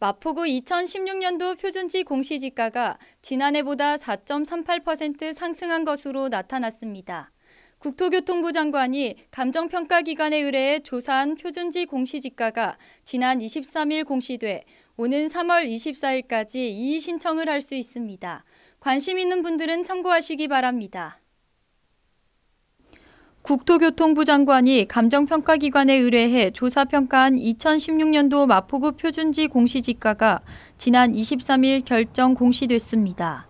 마포구 2016년도 표준지 공시지가가 지난해보다 4.38% 상승한 것으로 나타났습니다. 국토교통부 장관이 감정평가기관에 의뢰해 조사한 표준지 공시지가가 지난 23일 공시돼 오는 3월 24일까지 이의신청을 할 수 있습니다. 관심 있는 분들은 참고하시기 바랍니다. 국토교통부 장관이 감정평가기관에 의뢰해 조사평가한 2016년도 마포구 표준지 공시지가가 지난 23일 결정 공시됐습니다.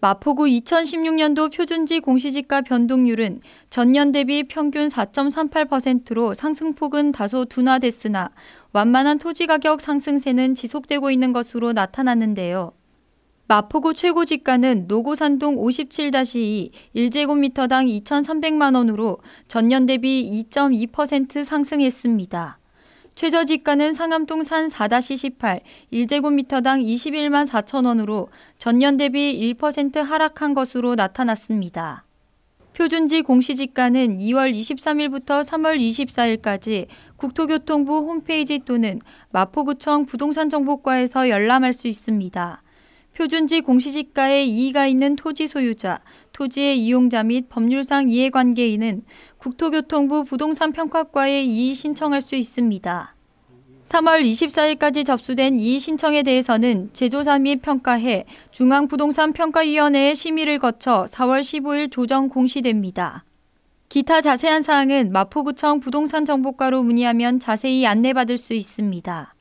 마포구 2016년도 표준지 공시지가 변동률은 전년 대비 평균 4.38%로 상승폭은 다소 둔화됐으나 완만한 토지 가격 상승세는 지속되고 있는 것으로 나타났는데요. 마포구 최고지가는 노고산동 57-2 1제곱미터당 2,300만 원으로 전년 대비 2.2% 상승했습니다. 최저지가는 상암동 산 4-18 1제곱미터당 21만 4천 원으로 전년 대비 1% 하락한 것으로 나타났습니다. 표준지 공시지가는 2월 23일부터 3월 24일까지 국토교통부 홈페이지 또는 마포구청 부동산정보과에서 열람할 수 있습니다. 표준지 공시지가에 이의가 있는 토지 소유자, 토지의 이용자 및 법률상 이해관계인은 국토교통부 부동산평가과에 이의 신청할 수 있습니다. 3월 24일까지 접수된 이의 신청에 대해서는 제조사 및 평가해 중앙부동산평가위원회의 심의를 거쳐 4월 15일 조정 공시됩니다. 기타 자세한 사항은 마포구청 부동산정보과로 문의하면 자세히 안내받을 수 있습니다.